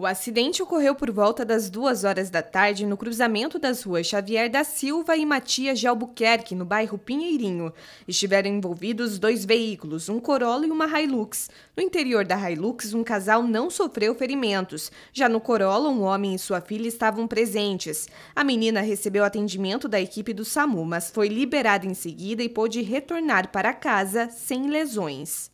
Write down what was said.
O acidente ocorreu por volta das duas horas da tarde no cruzamento das ruas Xavier da Silva e Matias de Albuquerque, no bairro Pinheirinho. Estiveram envolvidos dois veículos, um Corolla e uma Hilux. No interior da Hilux, um casal não sofreu ferimentos. Já no Corolla, um homem e sua filha estavam presentes. A menina recebeu atendimento da equipe do SAMU, mas foi liberada em seguida e pôde retornar para casa sem lesões.